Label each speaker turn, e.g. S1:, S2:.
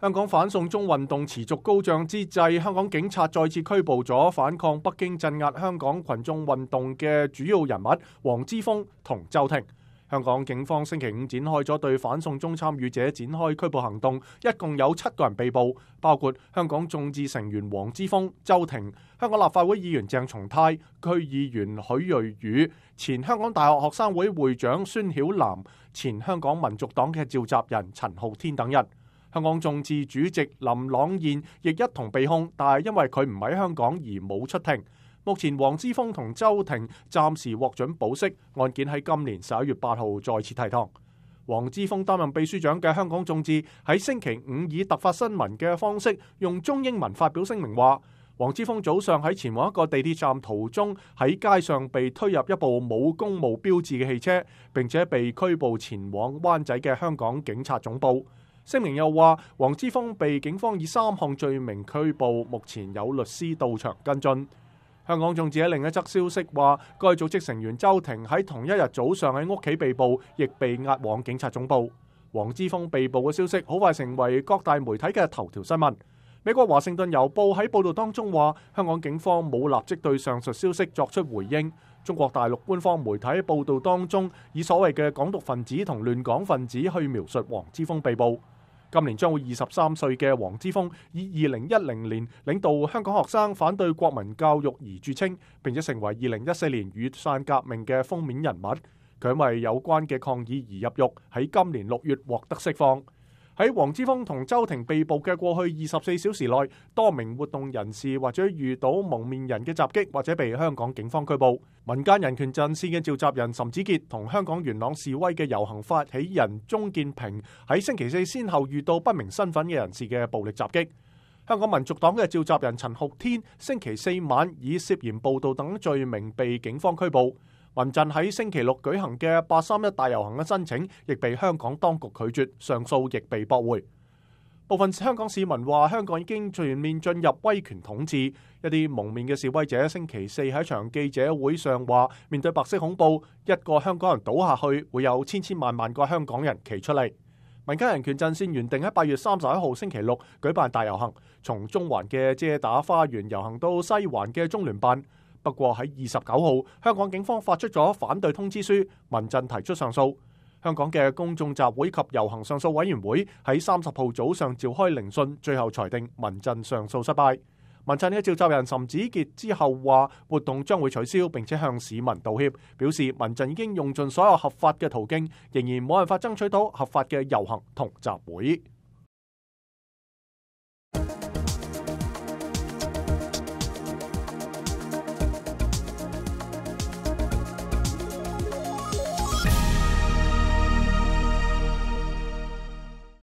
S1: 香港反送中運動持續高漲之際，香港警察再次拘捕咗反抗北京鎮壓香港群眾運動嘅主要人物黃之峰同周庭。香港警方星期五展開咗對反送中參與者展開拘捕行動，一共有七個人被捕，包括香港眾志成員黃之峰、周庭、香港立法會議員鄭松泰、區議員許瑞宇、前香港大學學生會會長孫曉南、前香港民族黨嘅召集人陳浩天等人。香港众志主席林朗彦亦一同被控，但系因为佢唔喺香港而冇出庭。目前黄之峰同周庭暂时获准保释，案件喺今年十一月八号再次提堂。黄之峰担任秘书长嘅香港众志喺星期五以突发新闻嘅方式用中英文发表声明，话黄之峰早上喺前往一个地铁站途中喺街上被推入一部冇公务标志嘅汽车，并且被拘捕前往湾仔嘅香港警察总部。聲明又話，黃之峰被警方以三項罪名拘捕，目前有律師到場跟進。香港仲接喺另一則消息，話該組織成員周庭喺同一日早上喺屋企被捕，亦被押往警察總部。黃之峰被捕嘅消息好快成為各大媒體嘅頭條新聞。美國華盛頓郵報喺報導當中話，香港警方冇立即對上述消息作出回應。中國大陸官方媒體報導當中，以所謂嘅港獨分子同亂港分子去描述黃之峰被捕。今年將會二十三歲嘅黃之峰，以二零一零年領導香港學生反對國民教育而著稱，並且成為二零一四年雨散革命嘅封面人物。佢為有關嘅抗議而入獄，喺今年六月獲得釋放。喺黄之锋同周庭被捕嘅过去二十四小时内，多名活动人士或者遇到蒙面人嘅袭击，或者被香港警方拘捕。民间人权阵线嘅召集人岑子杰同香港元朗示威嘅游行发起人钟建平喺星期四先后遇到不明身份嘅人士嘅暴力袭击。香港民族党嘅召集人陈浩天星期四晚以涉嫌暴动等罪名被警方拘捕。民阵喺星期六举行嘅八三一大游行嘅申请，亦被香港当局拒绝，上诉亦被驳回。部分香港市民话：香港已经全面进入威权统治。一啲蒙面嘅示威者星期四喺场记者会上话：面对白色恐怖，一个香港人倒下去，会有千千万万个香港人企出嚟。民间人权阵线原定喺八月三十一号星期六举办大游行，从中环嘅遮打花园游行到西环嘅中联办。不过喺二十九号，香港警方发出咗反对通知书，民阵提出上诉。香港嘅公众集会及游行上诉委员会喺三十号早上召开聆讯，最后裁定民阵上诉失败。民阵嘅召集人岑子杰之后话，活动将会取消，并且向市民道歉，表示民阵已经用尽所有合法嘅途径，仍然冇办法争取到合法嘅游行同集会。